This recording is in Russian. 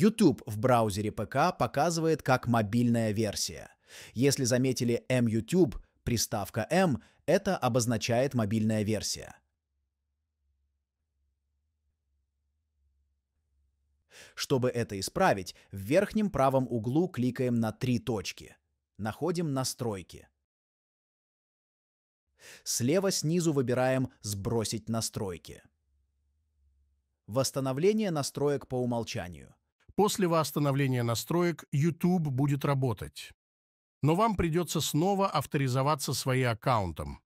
YouTube в браузере ПК показывает как мобильная версия. Если заметили mYouTube, приставка M — это обозначает мобильная версия. Чтобы это исправить, в верхнем правом углу кликаем на три точки. Находим «Настройки». Слева снизу выбираем «Сбросить настройки». Восстановление настроек по умолчанию. После восстановления настроек YouTube будет работать. Но вам придется снова авторизоваться своим аккаунтом.